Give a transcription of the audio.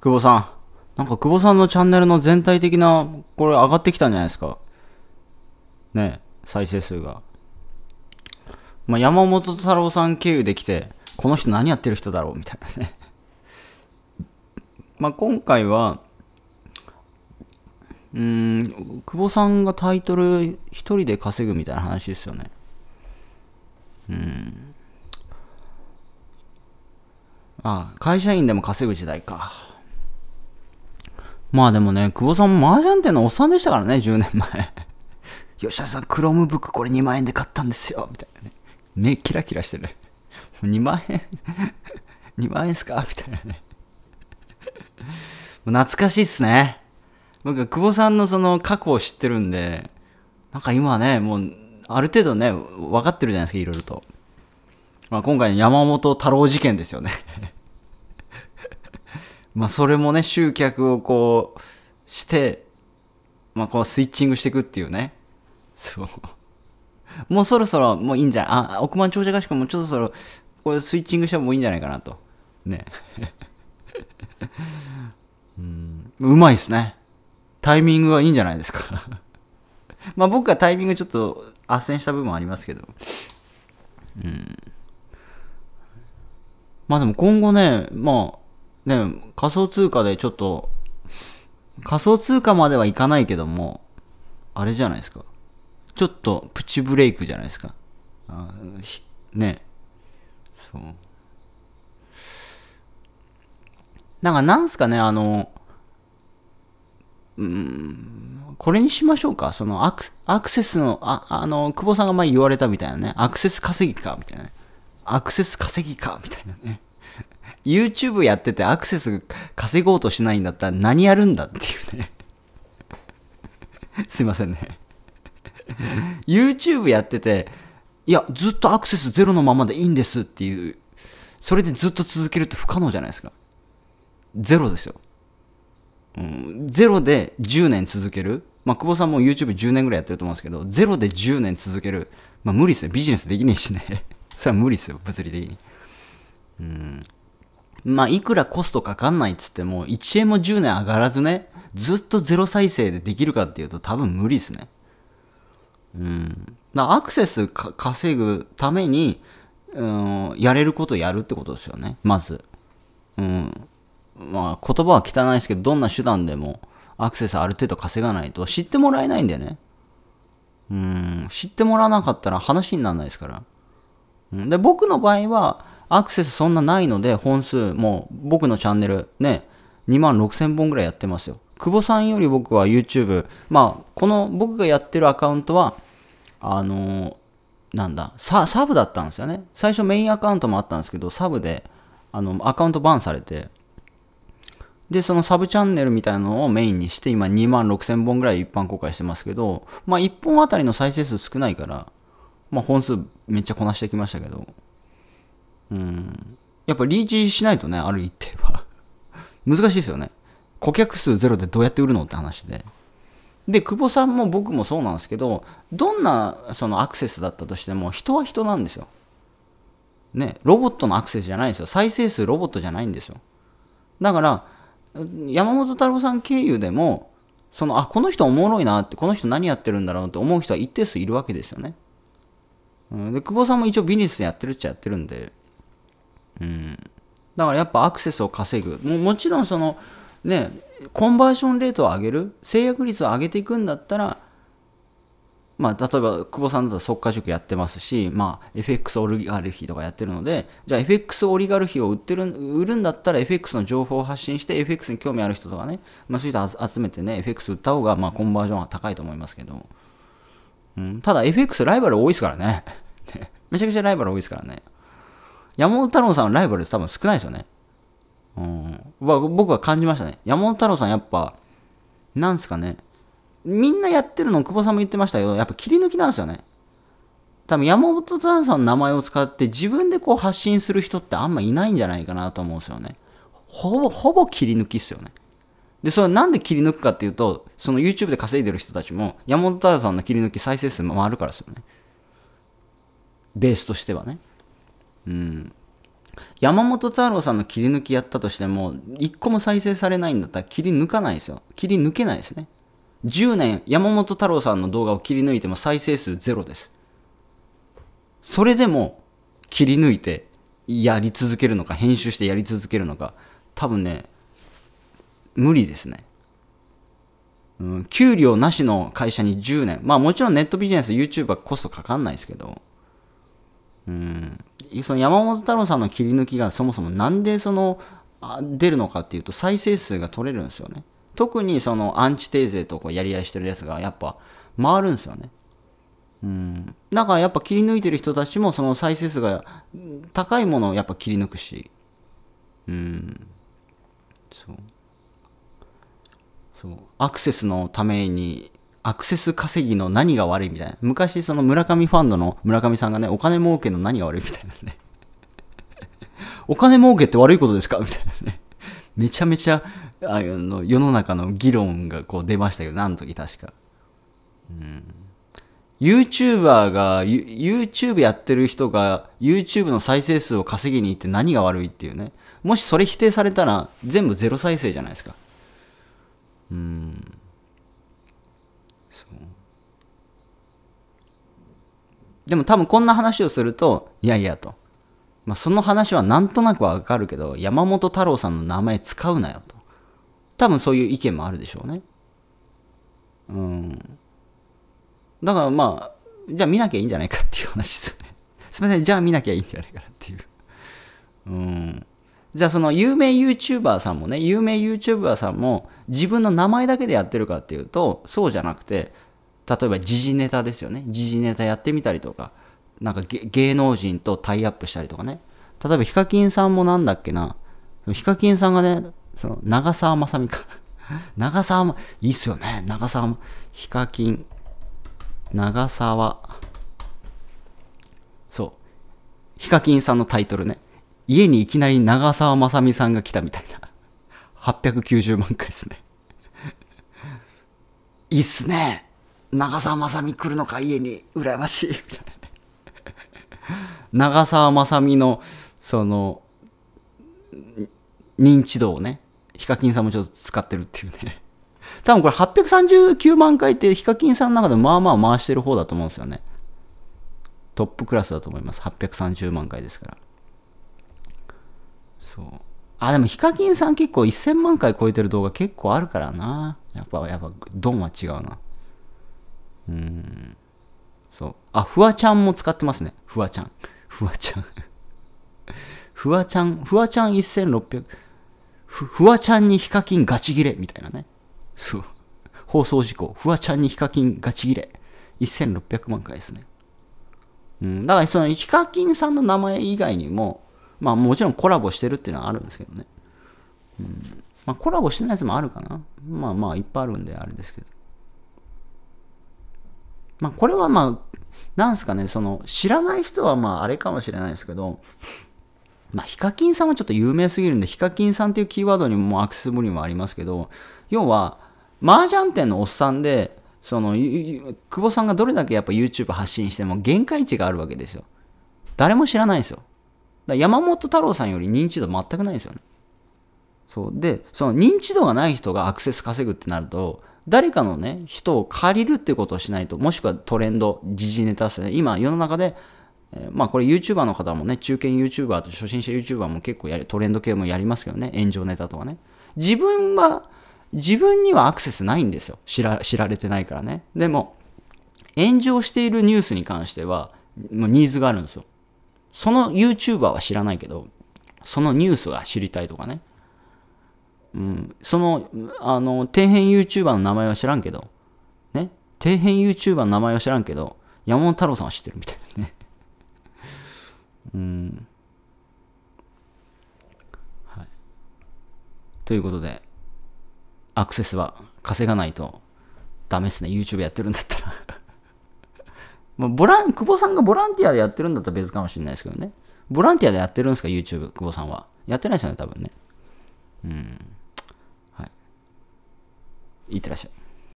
久保さん。なんか久保さんのチャンネルの全体的な、これ上がってきたんじゃないですか。ね再生数が。まあ、山本太郎さん経由できて、この人何やってる人だろうみたいなね まあ今回は、うん、久保さんがタイトル一人で稼ぐみたいな話ですよね。うん。ああ、会社員でも稼ぐ時代か。まあでもね、久保さんも麻雀店のおっさんでしたからね、10年前。吉田さん、クロームブックこれ2万円で買ったんですよ、みたいなね。目キラキラしてる。もう2万円 ?2 万円っすかみたいなね。懐かしいっすね。僕、久保さんのその過去を知ってるんで、なんか今ね、もう、ある程度ね、分かってるじゃないですか、いろいろと。まあ、今回の山本太郎事件ですよねまあ、それもね、集客をこう、して、まあ、こう、スイッチングしていくっていうね。そう。もうそろそろ、もういいんじゃあ、億万長者合宿もちょっとそろ、これスイッチングしてもいいんじゃないかなと。ね。うん、うまいっすね。タイミングはいいんじゃないですか まあ僕はタイミングちょっと斡旋した部分ありますけど。うん。まあでも今後ね、まあ、ね、仮想通貨でちょっと、仮想通貨まではいかないけども、あれじゃないですか。ちょっとプチブレイクじゃないですか。あね。そう。なんかなんすかね、あの、うん、これにしましょうか。そのアクアクセスの、あ、あの、久保さんが前言われたみたいなね、アクセス稼ぎか、みたいなね。アクセス稼ぎか、みたいなね。YouTube やっててアクセス稼ごうとしないんだったら何やるんだっていうね すいませんね YouTube やってて、いや、ずっとアクセスゼロのままでいいんですっていう、それでずっと続けるって不可能じゃないですか。ゼロですよ。うん、ゼロで10年続ける。まあ、久保さんも YouTube10 年ぐらいやってると思うんですけど、ゼロで10年続ける。まあ、無理ですね。ビジネスできねえしね。それは無理ですよ、物理的に。うんまあ、いくらコストかかんないっつっても、1円も10年上がらずね、ずっとゼロ再生でできるかっていうと多分無理ですね。うん。だアクセス稼ぐために、うん、やれることやるってことですよね、まず。うん。まあ、言葉は汚いですけど、どんな手段でもアクセスある程度稼がないと知ってもらえないんだよね。うん、知ってもらわなかったら話にならないですから。で僕の場合はアクセスそんなないので本数もう僕のチャンネルね2万6000本ぐらいやってますよ久保さんより僕は YouTube まあこの僕がやってるアカウントはあのー、なんだササブだったんですよね最初メインアカウントもあったんですけどサブであのアカウントバンされてで、そのサブチャンネルみたいなのをメインにして、今2万6000本ぐらい一般公開してますけど、まあ1本あたりの再生数少ないから、まあ、本数めっちゃこなしてきましたけど、うん。やっぱリーチしないとね、ある一定は。難しいですよね。顧客数ゼロでどうやって売るのって話で。で、久保さんも僕もそうなんですけど、どんなそのアクセスだったとしても、人は人なんですよ。ね、ロボットのアクセスじゃないんですよ。再生数ロボットじゃないんですよ。だから、山本太郎さん経由でも、その、あ、この人おもろいなって、この人何やってるんだろうって思う人は一定数いるわけですよね。うん、で久保さんも一応ビジネスやってるっちゃやってるんで、うん、だからやっぱアクセスを稼ぐももちろんそのねコンバージョンレートを上げる制約率を上げていくんだったらまあ、例えば、久保さんだったら即価塾やってますし、まあ、FX オリガルヒとかやってるので、じゃあ FX オリガルヒを売ってる、売るんだったら FX の情報を発信して、FX に興味ある人とかね、まあ、そういう人集めてね、FX 売った方が、まあ、コンバージョンは高いと思いますけど、うん、ただ FX ライバル多いですからね。めちゃくちゃライバル多いですからね。山本太郎さんライバル多分少ないですよね。うん。僕は感じましたね。山本太郎さんやっぱ、なんすかね。みんなやってるの、久保さんも言ってましたけど、やっぱ切り抜きなんですよね。多分山本太郎さんの名前を使って自分でこう発信する人ってあんまいないんじゃないかなと思うんですよね。ほぼ、ほぼ切り抜きっすよね。で、それなんで切り抜くかっていうと、その YouTube で稼いでる人たちも、山本太郎さんの切り抜き再生数もあるからですよね。ベースとしてはね。うん。山本太郎さんの切り抜きやったとしても、一個も再生されないんだったら切り抜かないですよ。切り抜けないですね。10年、山本太郎さんの動画を切り抜いても再生数ゼロです。それでも、切り抜いて、やり続けるのか、編集してやり続けるのか、多分ね、無理ですね。うん、給料なしの会社に10年。まあもちろんネットビジネス、YouTube r コストかかんないですけど、うん、その山本太郎さんの切り抜きがそもそもなんでその出るのかっていうと再生数が取れるんですよね。特にそのアンチテーゼとこうやり合いしてるやつがやっぱ回るんですよね。うん、だからやっぱ切り抜いてる人たちもその再生数が高いものをやっぱ切り抜くし、うん、そうそうアクセスのためにアクセス稼ぎの何が悪いみたいな昔その村上ファンドの村上さんがねお金儲けの何が悪いみたいなね お金儲けって悪いことですかみたいなねめちゃめちゃあの世の中の議論がこう出ましたけどあの時確か、うん、YouTuber が YouTube やってる人が YouTube の再生数を稼ぎに行って何が悪いっていうねもしそれ否定されたら全部ゼロ再生じゃないですかうんそうでも多分こんな話をするといやいやと、まあ、その話はなんとなくわかるけど山本太郎さんの名前使うなよと多分そういう意見もあるでしょうねうんだからまあじゃあ見なきゃいいんじゃないかっていう話ですよねすみませんじゃあ見なきゃいいんじゃないかなっていううんじゃあその有名 YouTuber さんもね、有名 YouTuber さんも自分の名前だけでやってるかっていうと、そうじゃなくて、例えば時事ネタですよね。時事ネタやってみたりとか、なんか芸能人とタイアップしたりとかね。例えばヒカキンさんもなんだっけな、ヒカキンさんがね、その長澤まさみか。長澤ま、いいっすよね。長澤ま、ヒカキン、長澤、そう。ヒカキンさんのタイトルね。家にいきなり長澤まさみさんが来たみたいな。890万回ですね。いいっすね。長澤まさみ来るのか、家に。羨ましい。みたいな。長澤まさみの、その、認知度をね、ヒカキンさんもちょっと使ってるっていうね。多分これ839万回ってヒカキンさんの中でまあまあ回してる方だと思うんですよね。トップクラスだと思います。830万回ですから。そうあでもヒカキンさん結構1000万回超えてる動画結構あるからなやっぱやっぱドンは違うなうんそうあフワちゃんも使ってますねフワちゃんフワちゃん フワちゃんフワちゃん1600ふフワちゃんにヒカキンガチギレみたいなねそう放送事故フワちゃんにヒカキンガチギレ1600万回ですねうん、だからそのヒカキンさんの名前以外にもまあもちろんコラボしてるっていうのはあるんですけどね。うん。まあコラボしてないやつもあるかな。まあまあいっぱいあるんであれですけど。まあこれはまあ、なんすかね、その知らない人はまああれかもしれないですけど、まあ、ヒカキンさんはちょっと有名すぎるんで、ヒカキンさんっていうキーワードにもアクセスブリもありますけど、要は、麻雀店のおっさんで、その、久保さんがどれだけやっぱ YouTube 発信しても限界値があるわけですよ。誰も知らないんですよ。だ山本太郎さんより認知度全くないんですよね。そうで、その認知度がない人がアクセス稼ぐってなると、誰かのね、人を借りるってことをしないと、もしくはトレンド、時事ネタですね。今、世の中で、えー、まあこれ YouTuber の方もね、中堅 YouTuber と初心者 YouTuber も結構やる、トレンド系もやりますけどね、炎上ネタとかね。自分は、自分にはアクセスないんですよ。知ら知られてないからね。でも、炎上しているニュースに関しては、もうニーズがあるんですよ。その YouTuber は知らないけど、そのニュースが知りたいとかね。うん、その、あの、底辺 YouTuber の名前は知らんけど、ね。底辺 YouTuber の名前は知らんけど、山本太郎さんは知ってるみたいなね。うん。はい。ということで、アクセスは稼がないとダメっすね。YouTube やってるんだったらまあ、ボラン、久保さんがボランティアでやってるんだったら別かもしれないですけどね。ボランティアでやってるんですか、YouTube、久保さんは。やってないですよね、多分ね。うん。はい。いってらっしゃい。